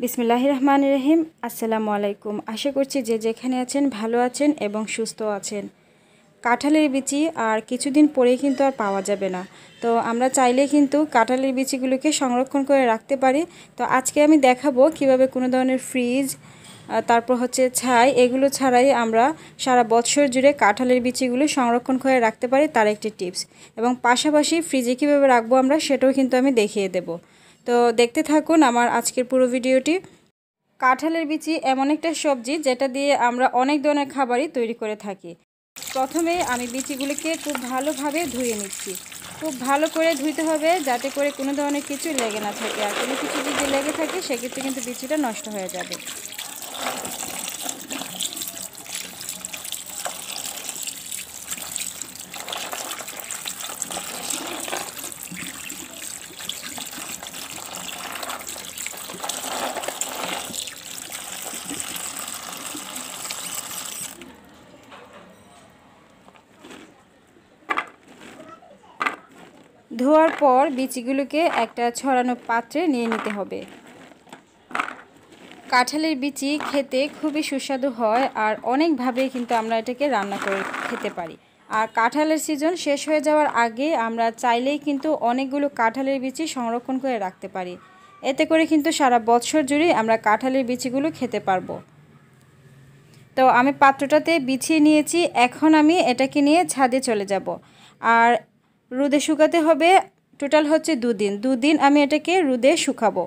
বিসমিল্লাহ রহমান রহিম আসসালামু আলাইকুম আশা করছি যে যেখানে আছেন ভালো আছেন এবং সুস্থ আছেন কাঁঠালের বিচি আর কিছুদিন পরেই কিন্তু আর পাওয়া যাবে না তো আমরা চাইলে কিন্তু কাঁঠালের বিচিগুলোকে সংরক্ষণ করে রাখতে পারি তো আজকে আমি দেখাবো কিভাবে কোনো ধরনের ফ্রিজ তারপর হচ্ছে ছাই এগুলো ছাড়াই আমরা সারা বছর জুড়ে কাঁঠালের বিচিগুলো সংরক্ষণ করে রাখতে পারি তার একটি টিপস এবং পাশাপাশি ফ্রিজে কীভাবে রাখবো আমরা সেটাও কিন্তু আমি দেখিয়ে দেবো তো দেখতে থাকুন আমার আজকের পুরো ভিডিওটি কাঁঠালের বিচি এমন একটা সবজি যেটা দিয়ে আমরা অনেক ধরনের খাবারই তৈরি করে থাকি প্রথমে আমি বিচিগুলিকে খুব ভালোভাবে ধুয়ে নিচ্ছি খুব ভালো করে ধুইতে হবে যাতে করে কোনো ধরনের কিছু লেগে না থাকে আর কোনো কিছু যদি লেগে থাকে সেক্ষেত্রে কিন্তু বিচিটা নষ্ট হয়ে যাবে ধোয়ার পর বিচিগুলোকে একটা ছড়ানো পাত্রে নিয়ে নিতে হবে কাঁঠালের বিচি খেতে খুবই সুস্বাদু হয় আর অনেকভাবেই কিন্তু আমরা এটাকে রান্না করে খেতে পারি আর কাঁঠালের সিজন শেষ হয়ে যাওয়ার আগে আমরা চাইলেই কিন্তু অনেকগুলো কাঁঠালের বিচি সংরক্ষণ করে রাখতে পারি এতে করে কিন্তু সারা বছর জুড়ে আমরা কাঁঠালের বিচিগুলো খেতে পারবো তো আমি পাত্রটাতে বিছিয়ে নিয়েছি এখন আমি এটাকে নিয়ে ছাদে চলে যাব আর রোদে শুকাতে হবে টোটাল হচ্ছে দুদিন দুদিন আমি এটাকে রোদে শুকাবো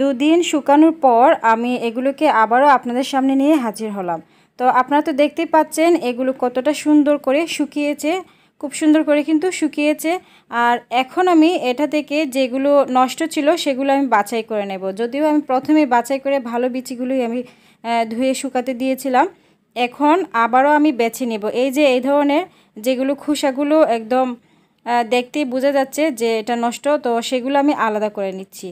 দুদিন শুকানোর পর আমি এগুলোকে আবারও আপনাদের সামনে নিয়ে হাজির হলাম তো আপনারা তো দেখতেই পাচ্ছেন এগুলো কতটা সুন্দর করে শুকিয়েছে খুব সুন্দর করে কিন্তু শুকিয়েছে আর এখন আমি এটা থেকে যেগুলো নষ্ট ছিল সেগুলো আমি বাছাই করে নেব যদিও আমি প্রথমে বাছাই করে ভালো বিচিগুলোই আমি ধুয়ে শুকাতে দিয়েছিলাম এখন আবারও আমি বেছে নেব এই যে এই ধরনের যেগুলো খুসাগুলো একদম দেখতেই বোঝা যাচ্ছে যে এটা নষ্ট তো সেগুলো আমি আলাদা করে নিচ্ছি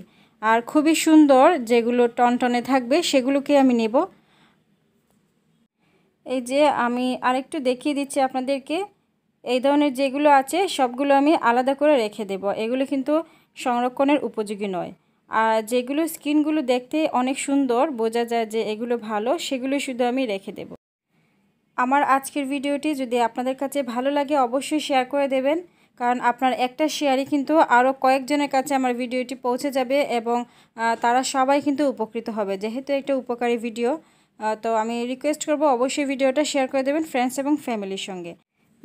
আর খুবই সুন্দর যেগুলো টনটনে থাকবে সেগুলোকে আমি নেব এই যে আমি আরেকটু দেখিয়ে দিচ্ছি আপনাদেরকে এই ধরনের যেগুলো আছে সবগুলো আমি আলাদা করে রেখে দেব এগুলো কিন্তু সংরক্ষণের উপযোগী নয় আর যেগুলো স্কিনগুলো দেখতে অনেক সুন্দর বোঝা যায় যে এগুলো ভালো সেগুলো শুধু আমি রেখে দেব আমার আজকের ভিডিওটি যদি আপনাদের কাছে ভালো লাগে অবশ্যই শেয়ার করে দেবেন কারণ আপনার একটা শেয়ারই কিন্তু আরও কয়েকজনের কাছে আমার ভিডিওটি পৌঁছে যাবে এবং তারা সবাই কিন্তু উপকৃত হবে যেহেতু একটা উপকারী ভিডিও তো আমি রিকোয়েস্ট করব অবশ্যই ভিডিওটা শেয়ার করে দেবেন ফ্রেন্ডস এবং ফ্যামিলির সঙ্গে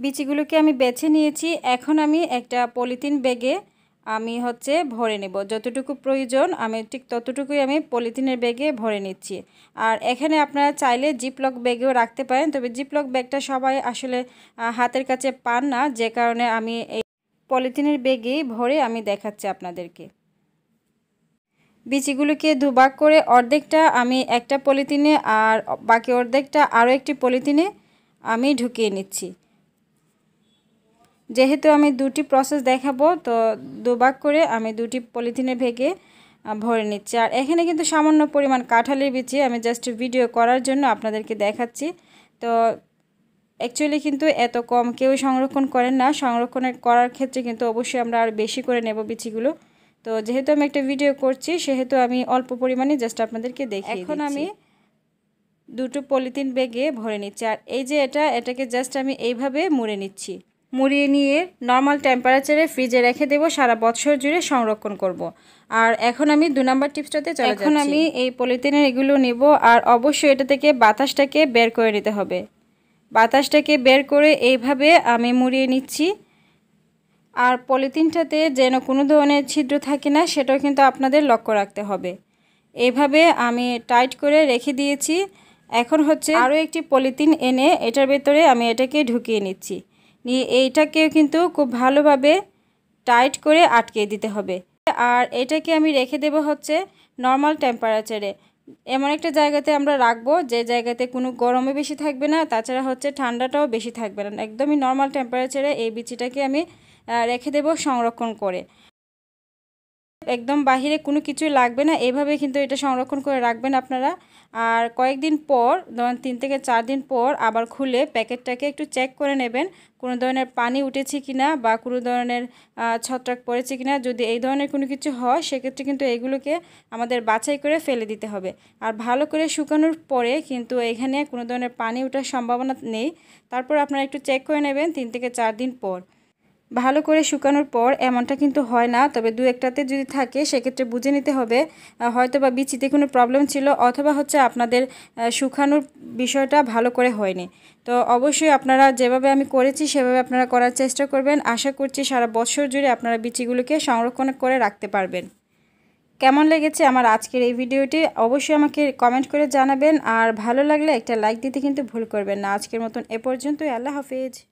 বিচিগুলোকে আমি বেছে নিয়েছি এখন আমি একটা পলিথিন ব্যাগে আমি হচ্ছে ভরে নেব যতটুকু প্রয়োজন আমি ঠিক ততটুকুই আমি পলিথিনের ব্যাগে ভরে নিচ্ছি আর এখানে আপনারা চাইলে জিপলক ব্যাগেও রাখতে পারেন তবে জিপলক ব্যাগটা সবাই আসলে হাতের কাছে পান না যে কারণে আমি এই পলিথিনের ব্যাগেই ভরে আমি দেখাচ্ছি আপনাদেরকে বিচিগুলোকে দুভাগ করে অর্ধেকটা আমি একটা পলিথিনে আর বাকি অর্ধেকটা আরও একটি পলিথিনে আমি ঢুকিয়ে নিচ্ছি যেহেতু আমি দুটি প্রসেস দেখাবো তো দুবাগ করে আমি দুটি পলিথিনে ভেগে ভরে নিচ্ছি আর এখানে কিন্তু সামান্য পরিমাণ কাঁঠালের বিচি আমি জাস্ট ভিডিও করার জন্য আপনাদেরকে দেখাচ্ছি তো অ্যাকচুয়ালি কিন্তু এত কম কেউ সংরক্ষণ করেন না সংরক্ষণের করার ক্ষেত্রে কিন্তু অবশ্যই আমরা আর বেশি করে নেব বিচিগুলো তো যেহেতু আমি একটা ভিডিও করছি সেহেতু আমি অল্প পরিমাণে জাস্ট আপনাদেরকে দেখি এখন আমি দুটো পলিথিন বেগে ভরে নিচ্ছি আর এই যে এটা এটাকে জাস্ট আমি এইভাবে মুড়ে নিচ্ছি মুড়িয়ে নিয়ে নর্মাল টেম্পারেচারে ফ্রিজে রেখে দেব সারা বছর জুড়ে সংরক্ষণ করব। আর এখন আমি দু নম্বর টিপসটাতে চাই এখন আমি এই পলিথিনের এগুলো নেব আর অবশ্যই এটা থেকে বাতাসটাকে বের করে নিতে হবে বাতাসটাকে বের করে এইভাবে আমি মুড়িয়ে নিচ্ছি আর পলিথিনটাতে যেন কোনো ধরনের ছিদ্র থাকে না সেটাও কিন্তু আপনাদের লক্ষ্য রাখতে হবে এইভাবে আমি টাইট করে রেখে দিয়েছি এখন হচ্ছে আরও একটি পলিথিন এনে এটার ভেতরে আমি এটাকে ঢুকিয়ে নিচ্ছি নিয়ে এইটাকেও কিন্তু খুব ভালোভাবে টাইট করে আটকে দিতে হবে আর এটাকে আমি রেখে দেব হচ্ছে নর্মাল টেম্পারেচারে এমন একটা জায়গাতে আমরা রাখবো যে জায়গাতে কোনো গরমও বেশি থাকবে না তাছাড়া হচ্ছে ঠান্ডাটাও বেশি থাকবে না একদমই নর্মাল টেম্পারেচারে এই বিচিটাকে আমি রেখে দেব সংরক্ষণ করে একদম বাহিরে কোনো কিছু লাগবে না এভাবে কিন্তু এটা সংরক্ষণ করে রাখবেন আপনারা আর কয়েকদিন পর ধরেন তিন থেকে চার দিন পর আবার খুলে প্যাকেটটাকে একটু চেক করে নেবেন কোনো ধরনের পানি উঠেছে কিনা বা কোনো ধরনের ছত্রাক পড়েছে কিনা যদি এই ধরনের কোনো কিছু হয় সেক্ষেত্রে কিন্তু এগুলোকে আমাদের বাছাই করে ফেলে দিতে হবে আর ভালো করে শুকানোর পরে কিন্তু এখানে কোনো ধরনের পানি ওঠার সম্ভাবনা নেই তারপর আপনারা একটু চেক করে নেবেন তিন থেকে চার দিন পর ভালো করে শুকানোর পর এমনটা কিন্তু হয় না তবে দু একটাতে যদি থাকে সেক্ষেত্রে বুঝে নিতে হবে হয়তো বা বিচিতে কোনো প্রবলেম ছিল অথবা হচ্ছে আপনাদের শুকানোর বিষয়টা ভালো করে হয়নি তো অবশ্যই আপনারা যেভাবে আমি করেছি সেভাবে আপনারা করার চেষ্টা করবেন আশা করছি সারা বছর জুড়ে আপনারা বিচিগুলোকে সংরক্ষণ করে রাখতে পারবেন কেমন লেগেছে আমার আজকের এই ভিডিওটি অবশ্যই আমাকে কমেন্ট করে জানাবেন আর ভালো লাগলে একটা লাইক দিতে কিন্তু ভুল করবেন না আজকের মতন এ পর্যন্তই আল্লাহ হাফিজ